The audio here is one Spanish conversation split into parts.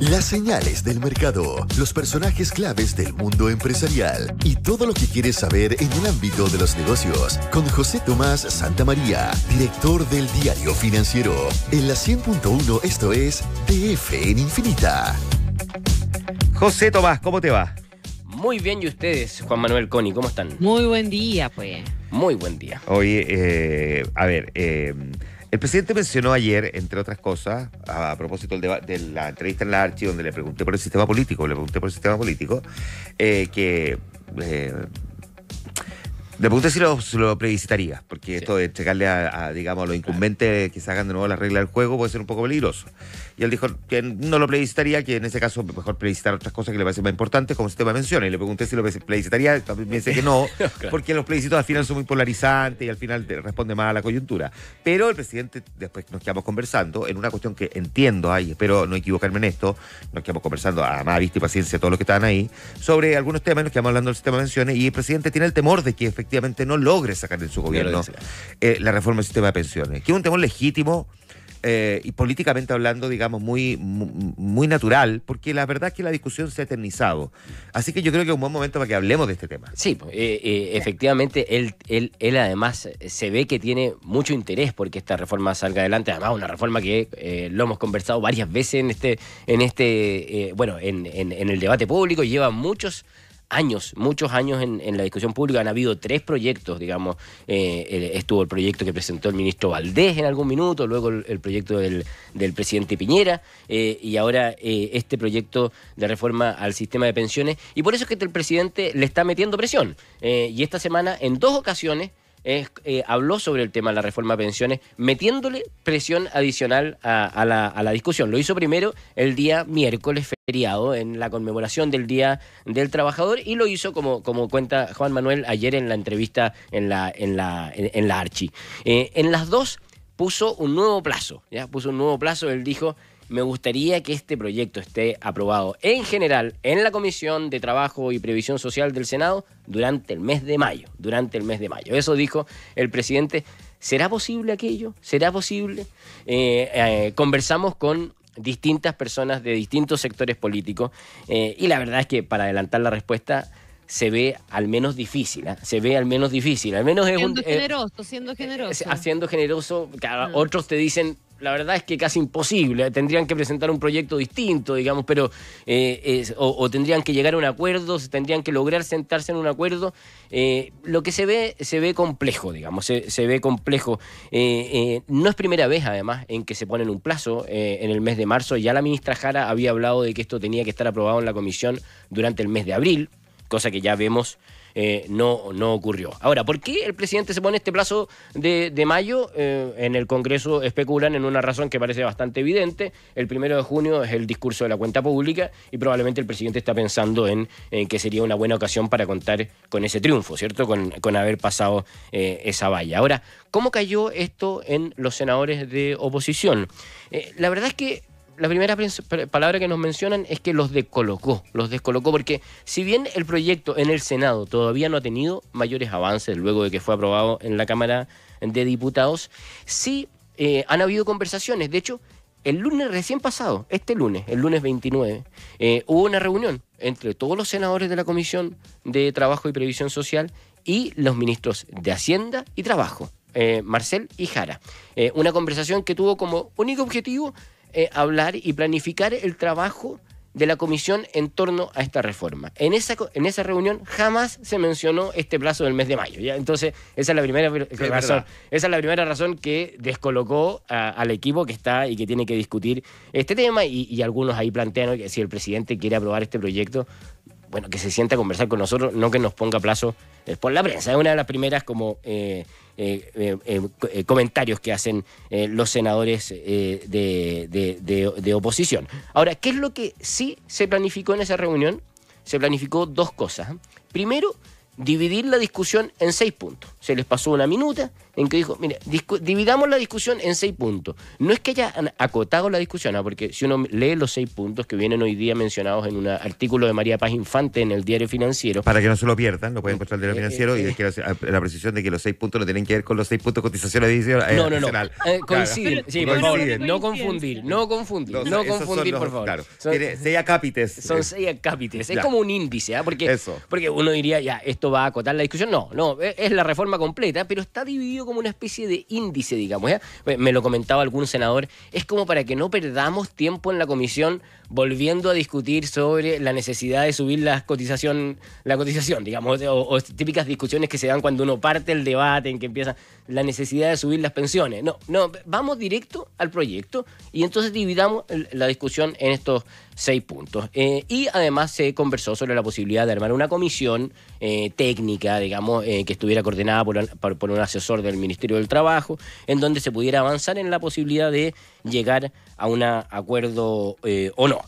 Las señales del mercado, los personajes claves del mundo empresarial y todo lo que quieres saber en el ámbito de los negocios con José Tomás Santa María, director del diario financiero. En la 100.1 esto es DF en Infinita. José Tomás, ¿cómo te va? Muy bien, ¿y ustedes, Juan Manuel Coni, cómo están? Muy buen día, pues. Muy buen día. Oye, eh, a ver, eh, el presidente mencionó ayer, entre otras cosas, a propósito de la entrevista en la Archi, donde le pregunté por el sistema político, le pregunté por el sistema político, eh, que eh, le pregunté si lo, si previsitaría, porque esto de entregarle a, digamos, a los incumbentes que se hagan de nuevo la regla del juego puede ser un poco peligroso y él dijo que no lo plebiscitaría, que en ese caso mejor plebiscitar otras cosas que le parecen más importantes, como usted me menciona. Y le pregunté si lo plebiscitaría, también me dice que no, porque los plebiscitos al final son muy polarizantes y al final responde más a la coyuntura. Pero el presidente, después nos quedamos conversando en una cuestión que entiendo, ahí espero no equivocarme en esto, nos quedamos conversando a vista y paciencia todos los que estaban ahí, sobre algunos temas, nos quedamos hablando del sistema de pensiones y el presidente tiene el temor de que efectivamente no logre sacar de su gobierno eh, la reforma del sistema de pensiones, que es un temor legítimo eh, y políticamente hablando, digamos, muy, muy natural, porque la verdad es que la discusión se ha eternizado. Así que yo creo que es un buen momento para que hablemos de este tema. Sí, pues, eh, eh, efectivamente, él, él, además se ve que tiene mucho interés porque esta reforma salga adelante, además una reforma que lo hemos conversado varias veces en este, en este bueno, en el debate público, lleva muchos años, muchos años en, en la discusión pública. Han habido tres proyectos, digamos. Eh, estuvo el proyecto que presentó el ministro Valdés en algún minuto, luego el, proyecto del, presidente Piñera eh, y ahora eh, este proyecto de reforma al sistema de pensiones. Y por eso es que el presidente le está metiendo presión. y esta semana, en dos ocasiones, eh, habló sobre el tema de la reforma de pensiones, metiéndole presión adicional a, la, a, la, discusión. Lo hizo primero el día miércoles feriado, en la conmemoración del Día del Trabajador, y lo hizo, como, como cuenta Juan Manuel ayer en la entrevista en la, en la, en, la Archi. Eh, en las dos puso un nuevo plazo, ¿ya? Puso un nuevo plazo, él dijo, me gustaría que este proyecto esté aprobado en general en la Comisión de Trabajo y Previsión Social del Senado durante el mes de mayo. Durante el mes de mayo. Eso dijo el presidente. ¿Será posible aquello? ¿Será posible? Eh, eh, conversamos con distintas personas de distintos sectores políticos eh, y la verdad es que para adelantar la respuesta se ve al menos difícil, se ve al menos difícil, al menos siendo Generoso, siendo generoso, Haciendo generoso, mm. otros te dicen la verdad es que casi imposible. ¿eh? Tendrían que presentar un proyecto distinto, digamos, pero eh, o, tendrían que llegar a un acuerdo, tendrían que lograr sentarse en un acuerdo. Eh, lo que se ve, se ve complejo, digamos, se, ve complejo. no es primera vez, además, en que se ponen un plazo en el mes de marzo. Ya la ministra Jara había hablado de que esto tenía que estar aprobado en la comisión durante el mes de abril, cosa que ya vemos eh, no, no ocurrió. Ahora, ¿por qué el presidente se pone este plazo de, mayo? Eh, en el Congreso especulan en una razón que parece bastante evidente. El primero de junio es el discurso de la cuenta pública y probablemente el presidente está pensando en, que sería una buena ocasión para contar con ese triunfo, ¿cierto? Con, haber pasado eh, esa valla. Ahora, ¿cómo cayó esto en los senadores de oposición? la verdad es que la primera palabra que nos mencionan es que los descolocó, los descolocó porque si bien el proyecto en el Senado todavía no ha tenido mayores avances luego de que fue aprobado en la Cámara de Diputados, sí eh, han habido conversaciones. De hecho, el lunes recién pasado, este lunes, el lunes 29, eh, hubo una reunión entre todos los senadores de la Comisión de Trabajo y Previsión Social y los ministros de Hacienda y Trabajo, eh, Marcel y Jara. una conversación que tuvo como único objetivo eh, hablar y planificar el trabajo de la comisión en torno a esta reforma. En esa, en esa reunión jamás se mencionó este plazo del mes de mayo. Entonces, esa es la primera eh, razón. esa es la primera razón que descolocó al equipo que está y que tiene que discutir este tema. Y, algunos ahí plantean que si el presidente quiere aprobar este proyecto, bueno, que se sienta a conversar con nosotros, no que nos ponga plazo eh, por la prensa. Es una de las primeras como eh, eh, eh, comentarios que hacen los senadores de, oposición. Ahora, ¿qué es lo que sí se planificó en esa reunión? Se planificó dos cosas. Primero, dividir la discusión en seis puntos. Se les pasó una minuta en que dijo, mire, dividamos la discusión en seis puntos. No es que hayan acotado la discusión, ah, porque si uno lee los seis puntos que vienen hoy día mencionados en un artículo de María Paz Infante en el diario financiero. Para que no se lo pierdan, lo pueden eh, encontrar en el diario eh, financiero y eh, la, precisión de que los seis puntos no tienen que ver con los seis puntos de cotización de no, no, no. coinciden. no confundir, no confundir, no confundir, por favor. son, seis acápites. Son seis acápites. Es como un índice, ah, porque, porque uno diría, ya, esto va a acotar la discusión. No, no, e, es la reforma completa, pero está dividido como una especie de índice, digamos. ¿eh? Me lo comentaba algún senador. Es como para que no perdamos tiempo en la comisión volviendo a discutir sobre la necesidad de subir la cotización, la cotización digamos, o típicas discusiones que se dan cuando uno parte el debate, en que empieza la necesidad de subir las pensiones. No, no, vamos directo al proyecto y entonces dividamos la discusión en estos seis puntos. Eh, y además se conversó sobre la posibilidad de armar una comisión eh, técnica, digamos, eh, que estuviera coordinada por, por, por, un asesor del Ministerio del Trabajo, en donde se pudiera avanzar en la posibilidad de llegar a un acuerdo o no.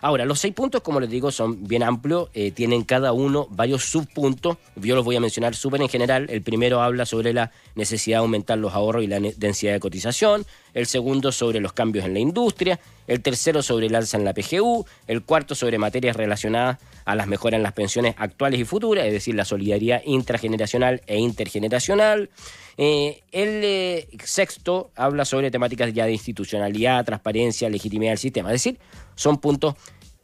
ahora, los seis puntos, como les digo, son bien amplios, tienen cada uno varios subpuntos, yo los voy a mencionar súper en general, el primero habla sobre la necesidad de aumentar los ahorros y la densidad de cotización, el segundo sobre los cambios en la industria, el tercero sobre el alza en la PGU, el cuarto sobre materias relacionadas a las mejoras en las pensiones actuales y futuras, es decir, la solidaridad intrageneracional e intergeneracional. Eh, el eh, sexto habla sobre temáticas ya de institucionalidad, transparencia, legitimidad del sistema, es decir, son puntos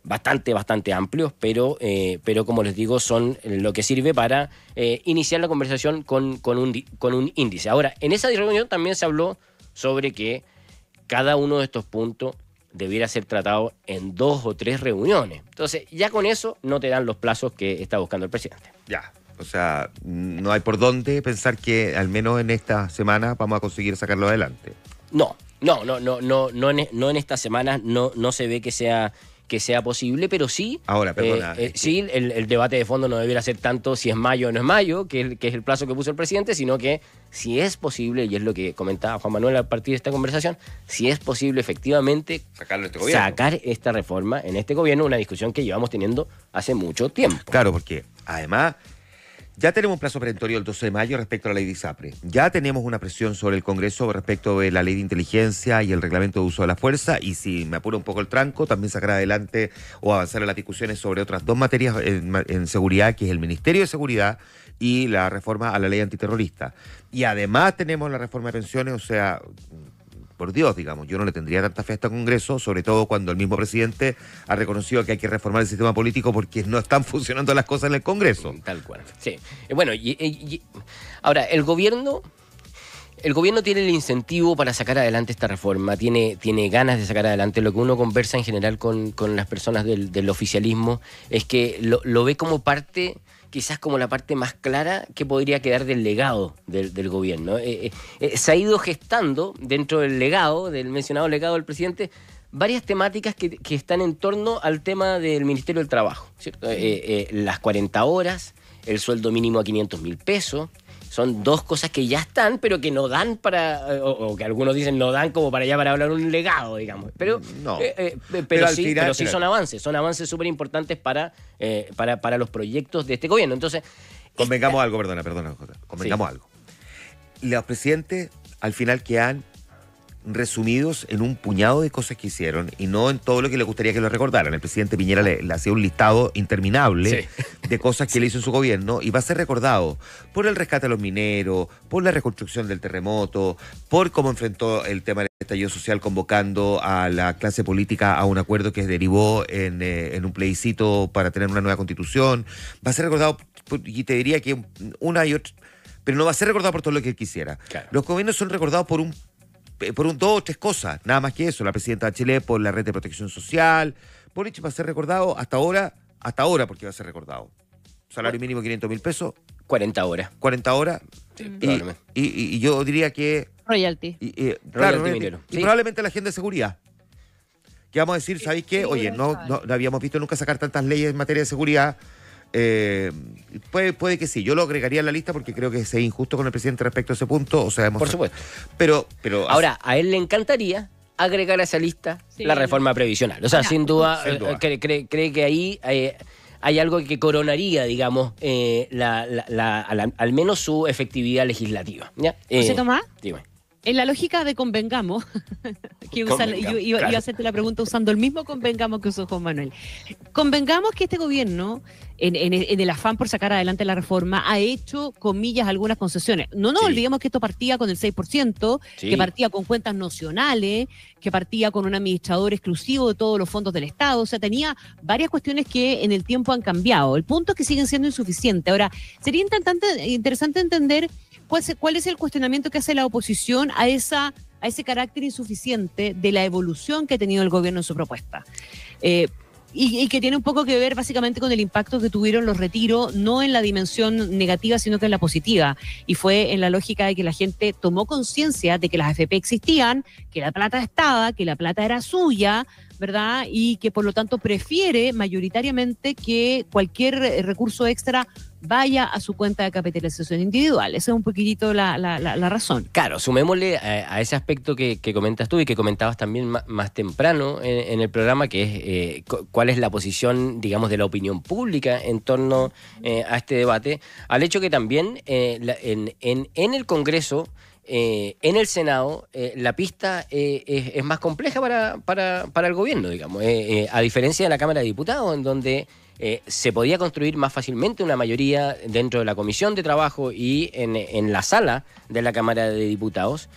bastante, bastante amplios, pero, eh, pero como les digo, son lo que sirve para iniciar la conversación con, un, con un índice. Ahora, en esa reunión también se habló sobre que cada uno de estos puntos debiera ser tratado en dos o tres reuniones. Entonces, ya con eso no te dan los plazos que está buscando el presidente. Ya. O sea, no hay por dónde pensar que al menos en esta semana vamos a conseguir sacarlo adelante. No, no, no, no, no, no, en, e, no en estas semanas no, no se ve que sea que sea posible, pero sí. Ahora, eh, perdona. Eh, sí, el, debate de fondo no debiera ser tanto si es mayo o no es mayo, que, es el plazo que puso el presidente, sino que si es posible, y es lo que comentaba Juan Manuel a partir de esta conversación, si es posible efectivamente este sacar esta reforma en este gobierno, una discusión que llevamos teniendo hace mucho tiempo. Claro, porque además ya tenemos un plazo perentorio el 12 de mayo respecto a la ley de ISAPRE. Ya tenemos una presión sobre el Congreso respecto de la ley de inteligencia y el reglamento de uso de la fuerza. Y si me apuro un poco el tranco, también sacará adelante o avanzar en las discusiones sobre otras dos materias en seguridad, que es el Ministerio de Seguridad y la reforma a la ley antiterrorista. Y además tenemos la reforma de pensiones, o sea, por Dios, digamos, yo no le tendría tanta fe a este Congreso, sobre todo cuando el mismo presidente ha reconocido que hay que reformar el sistema político porque no están funcionando las cosas en el Congreso. Mm, tal cual. Sí. Eh, bueno, eh, ahora, el gobierno el gobierno tiene el incentivo para sacar adelante esta reforma, tiene, tiene ganas de sacar adelante. Lo que uno conversa en general con, las personas del, oficialismo es que lo, lo, ve como parte quizás como la parte más clara que podría quedar del legado del, gobierno. Eh, eh, eh, se ha ido gestando dentro del legado, del mencionado legado del presidente, varias temáticas que, están en torno al tema del Ministerio del Trabajo, las 40 horas, el sueldo mínimo a 500 mil pesos, son dos cosas que ya están, pero que no dan para, eh, o, que algunos dicen no dan como para ya para hablar un legado, digamos. Pero, eh, eh, pero, sí, son avances, son avances súper importantes para, para, los proyectos de este gobierno. Entonces... Convengamos algo, perdona, perdona, Convengamos algo. Los presidentes al final que han...? resumidos en un puñado de cosas que hicieron y no en todo lo que le gustaría que lo recordaran. El presidente Piñera le, hacía un listado interminable de cosas que le hizo en su gobierno y va a ser recordado por el rescate a los mineros, por la reconstrucción del terremoto, por cómo enfrentó el tema del estallido social convocando a la clase política a un acuerdo que derivó en, eh, un plebiscito para tener una nueva constitución. Va a ser recordado, pues, y te diría que una y otra pero no va a ser recordado por todo lo que él quisiera. Los gobiernos son recordados por un eh, por un, dos o tres cosas, nada más que eso. La presidenta de Chile por la red de protección social. por Boric va a ser recordado hasta ahora, hasta ahora porque va a ser recordado. Salario mínimo 500 mil pesos. 40 horas. 40 horas. y, y, yo diría que... Royalty. Y, y probablemente la agenda de seguridad. Que vamos a decir, ¿sabéis qué? Oye, no, no habíamos visto nunca sacar tantas leyes en materia de seguridad eh, puede, puede que sí, yo lo agregaría a la lista porque creo que es injusto con el presidente respecto a ese punto. O sea, Por supuesto. Pero, pero. Ahora, a él le encantaría agregar a esa lista la reforma previsional. O sea, sin duda, eh, Cree, que ahí. Eh, hay algo que coronaría, digamos, la, al menos su efectividad legislativa. ¿ya? ¿José Dime. En la lógica de convengamos, que usa, yo, iba, hacerte la pregunta usando el mismo convengamos que usó Juan Manuel. Convengamos que este gobierno, en, el afán por sacar adelante la reforma, ha hecho, comillas, algunas concesiones. No nos olvidemos que esto partía con el 6%, que partía con cuentas nacionales, que partía con un administrador exclusivo de todos los fondos del Estado. O sea, tenía varias cuestiones que en el tiempo han cambiado. El punto es que siguen siendo insuficientes. Ahora, sería interesante entender ¿Cuál, es el cuestionamiento que hace la oposición a esa a ese carácter insuficiente de la evolución que ha tenido el gobierno en su propuesta. Eh, y, y, que tiene un poco que ver básicamente con el impacto que tuvieron los retiros, no en la dimensión negativa, sino que en la positiva. Y fue en la lógica de que la gente tomó conciencia de que las AFP existían, que la plata estaba, que la plata era suya, ¿verdad? Y que por lo tanto prefiere mayoritariamente que cualquier eh, recurso extra vaya a su cuenta de capitalización individual. Esa es un poquitito la, la, razón. Claro, sumémosle a, ese aspecto que, comentas tú y que comentabas también más, temprano en, el programa, que es eh, cuál es la posición, digamos, de la opinión pública en torno eh, a este debate, al hecho que también en, en el Congreso eh, en el Senado eh, la pista eh, es, más compleja para, para, el gobierno, digamos, a diferencia de la Cámara de Diputados, en donde se podía construir más fácilmente una mayoría dentro de la Comisión de Trabajo y en, la sala de la Cámara de Diputados.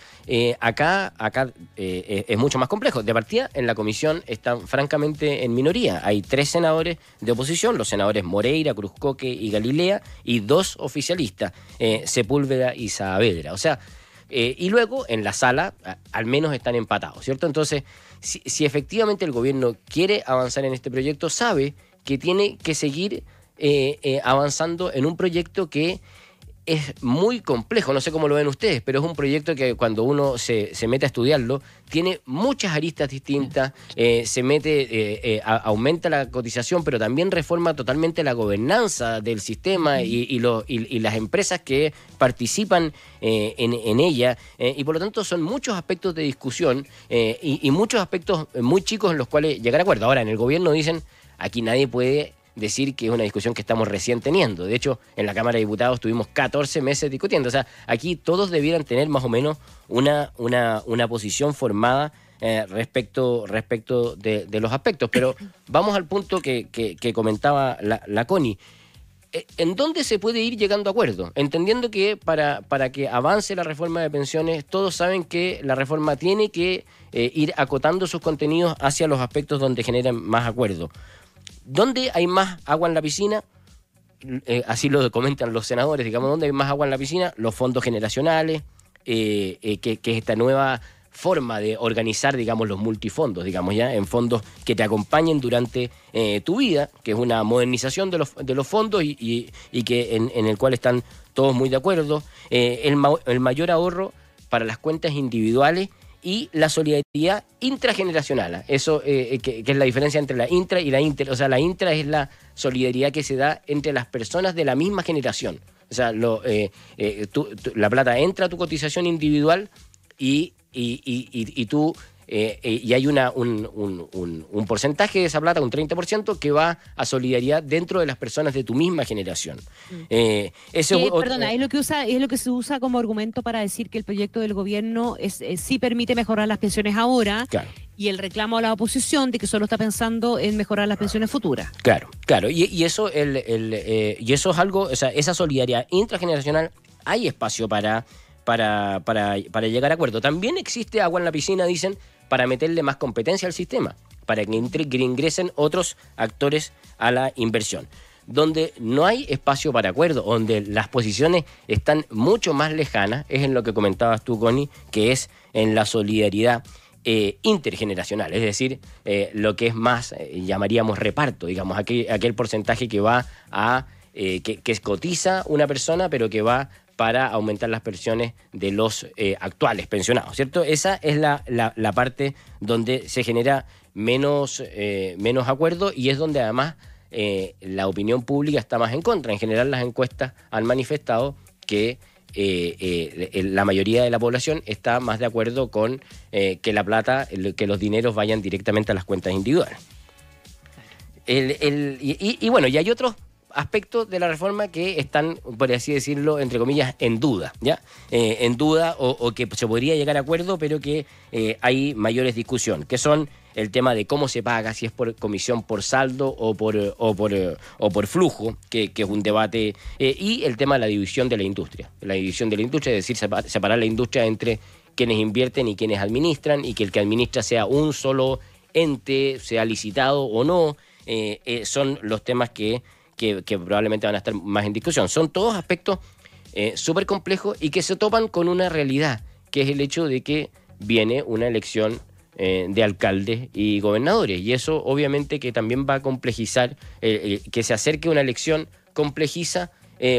acá acá es mucho más complejo. De partida, en la Comisión están francamente en minoría. Hay tres senadores de oposición, los senadores Moreira, Cruzcoque y Galilea, y dos oficialistas, Sepúlveda y Saavedra. O sea, eh, y luego en la sala al menos están empatados, ¿cierto? Entonces, si, efectivamente el gobierno quiere avanzar en este proyecto, sabe que tiene que seguir eh, eh, avanzando en un proyecto que es muy complejo, no sé cómo lo ven ustedes, pero es un proyecto que cuando uno se, mete a estudiarlo, tiene muchas aristas distintas, eh, se mete, eh, eh, aumenta la cotización, pero también reforma totalmente la gobernanza del sistema y, las empresas que participan en, en, ella. y por lo tanto son muchos aspectos de discusión y, muchos aspectos muy chicos en los cuales llegar a acuerdo. Ahora, en el gobierno dicen, aquí nadie puede decir que es una discusión que estamos recién teniendo. De hecho, en la Cámara de Diputados tuvimos 14 meses discutiendo. O sea, aquí todos debieran tener más o menos una, una, una posición formada eh, respecto, respecto de, los aspectos. Pero vamos al punto que, comentaba la, la eh, ¿En dónde se puede ir llegando a acuerdo? Entendiendo que para, para, que avance la reforma de pensiones, todos saben que la reforma tiene que eh, ir acotando sus contenidos hacia los aspectos donde generan más acuerdo. ¿Dónde hay más agua en la piscina? Eh, así lo comentan los senadores, digamos, ¿dónde hay más agua en la piscina? Los fondos generacionales, eh, eh, que, es esta nueva forma de organizar, digamos, los multifondos, digamos, ya en fondos que te acompañen durante tu vida, que es una modernización de los, fondos y, que en, el cual están todos muy de acuerdo. el mayor ahorro para las cuentas individuales y la solidaridad intrageneracional. Eso eh, eh, que, es la diferencia entre la intra y la inter. O sea, la intra es la solidaridad que se da entre las personas de la misma generación. O sea, eh, la plata entra a tu cotización individual y, y tú eh, eh, y hay un, porcentaje de esa plata, un 30%, que va a solidaridad dentro de las personas de tu misma generación. Mm. Eh, perdona, es lo, que es lo que se usa como argumento para decir que el proyecto del gobierno sí permite mejorar las pensiones ahora. Y el reclamo a la oposición de que solo está pensando en mejorar las pensiones futuras. Claro, claro. Y, eso, el, el y eso es algo, o sea, esa solidaridad intrageneracional hay espacio para para, para, llegar a acuerdo. También existe agua en la piscina, dicen, para meterle más competencia al sistema, para que ingresen otros actores a la inversión donde no hay espacio para acuerdo, donde las posiciones están mucho más lejanas, es en lo que comentabas tú, Connie, que es en la solidaridad eh, intergeneracional, es decir, eh, lo que es más, eh, llamaríamos reparto, digamos, aquel, aquel porcentaje que va a, que, que cotiza una persona, pero que va para aumentar las pensiones de los eh, actuales pensionados, ¿cierto? Esa es la, parte donde se genera menos, eh, menos acuerdo y es donde además eh, la opinión pública está más en contra. En general las encuestas han manifestado que la mayoría de la población está más de acuerdo con que la plata, que los dineros vayan directamente a las cuentas individuales. y, y bueno, y hay otros aspectos de la reforma que están, por así decirlo, entre comillas, en duda, ¿ya? Eh, en duda o, que se podría llegar a acuerdo, pero que eh, hay mayores discusiones, que son el tema de cómo se paga, si es por comisión por saldo o por, por, o por flujo, que, es un debate, eh, y el tema de la división de la industria. La división de la industria, es decir, separar la industria entre quienes invierten y quienes administran, y que el que administra sea un solo ente, sea licitado o no, son los temas que que, probablemente van a estar más en discusión. Son todos aspectos eh, súper complejos y que se topan con una realidad, que es el hecho de que viene una elección eh, de alcaldes y gobernadores. Y eso obviamente que también va a complejizar, eh, que se acerque una elección complejiza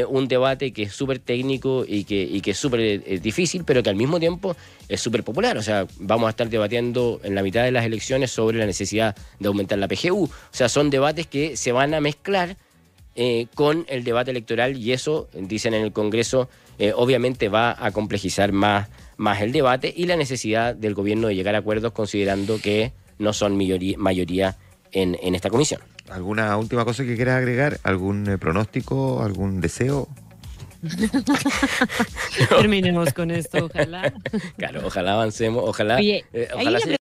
un debate que es súper técnico y que, es súper difícil, pero que al mismo tiempo es súper popular. O sea, vamos a estar debatiendo en la mitad de las elecciones sobre la necesidad de aumentar la PGU. O sea, son debates que se van a mezclar eh, con el debate electoral y eso, dicen en el Congreso, eh, obviamente va a complejizar más, más el debate y la necesidad del gobierno de llegar a acuerdos considerando que no son mayoría, en, esta comisión. ¿Alguna última cosa que quieras agregar? ¿Algún eh, pronóstico? ¿Algún deseo? Terminemos con esto, ojalá. Claro, ojalá avancemos, ojalá,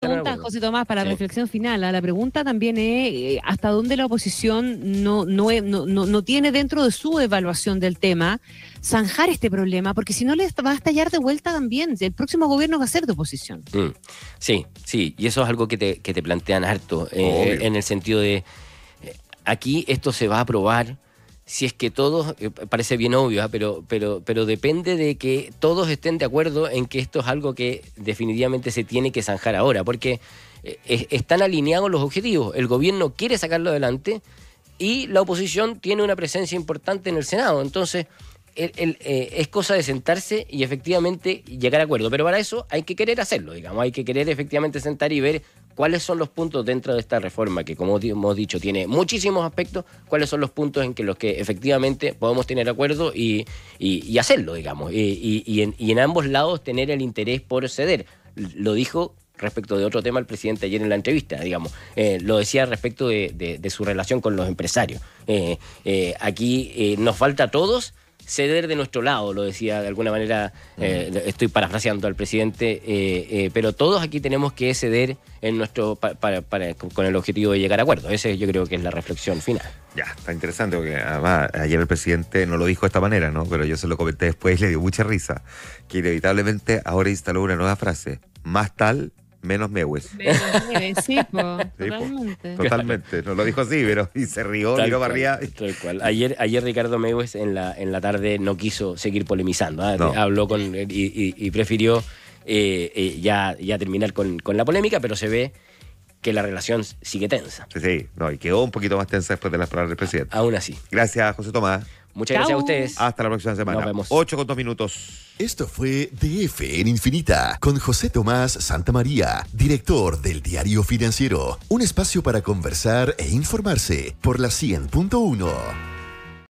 pregunta, José Tomás, para la reflexión final, ¿ah? la pregunta también es eh, hasta dónde la oposición no, no, tiene dentro de su evaluación del tema zanjar este problema, porque si no le va a estallar de vuelta también, el próximo gobierno va a ser de oposición. Mm. Sí, sí, y eso es algo que te, plantean harto, eh, en el sentido de, eh, aquí esto se va a aprobar si es que todos, eh, parece bien obvio, ¿ah? pero, pero, pero depende de que todos estén de acuerdo en que esto es algo que definitivamente se tiene que zanjar ahora, porque eh, están alineados los objetivos. El gobierno quiere sacarlo adelante y la oposición tiene una presencia importante en el Senado. Entonces, eh, es cosa de sentarse y efectivamente llegar a acuerdo. Pero para eso hay que querer hacerlo, digamos, hay que querer efectivamente sentar y ver ¿Cuáles son los puntos dentro de esta reforma que, como hemos dicho, tiene muchísimos aspectos? ¿Cuáles son los puntos en que los que efectivamente podemos tener acuerdo y, hacerlo, digamos? Y, en, ambos lados tener el interés por ceder. Lo dijo respecto de otro tema el presidente ayer en la entrevista, digamos. Eh, lo decía respecto de, su relación con los empresarios. Eh, eh, aquí nos falta a todos ceder de nuestro lado, lo decía de alguna manera, eh, estoy parafraseando al presidente, eh, eh, pero todos aquí tenemos que ceder en nuestro con el objetivo de llegar a acuerdo Ese yo creo que es la reflexión final. Ya, está interesante, porque además ayer el presidente no lo dijo de esta manera, ¿no? Pero yo se lo comenté después y le dio mucha risa, que inevitablemente ahora instaló una nueva frase, más tal Menos Mewes. Menos totalmente. totalmente. No lo dijo así, pero y se rió, miró para arriba. Ayer, ayer Ricardo Mewes en la, en la tarde no quiso seguir polemizando. ¿ah? Habló con y, y, y prefirió eh, eh, ya, ya terminar con, con la polémica, pero se ve que la relación sigue tensa. Sí, sí, no, y quedó un poquito más tensa después de las palabras del presidente. aún así. Gracias, José Tomás. Muchas gracias a ustedes. Hasta la próxima semana. Nos vemos. 8 con 2 minutos. Esto fue DF en Infinita con José Tomás Santamaría, director del Diario Financiero. Un espacio para conversar e informarse por la 100.1.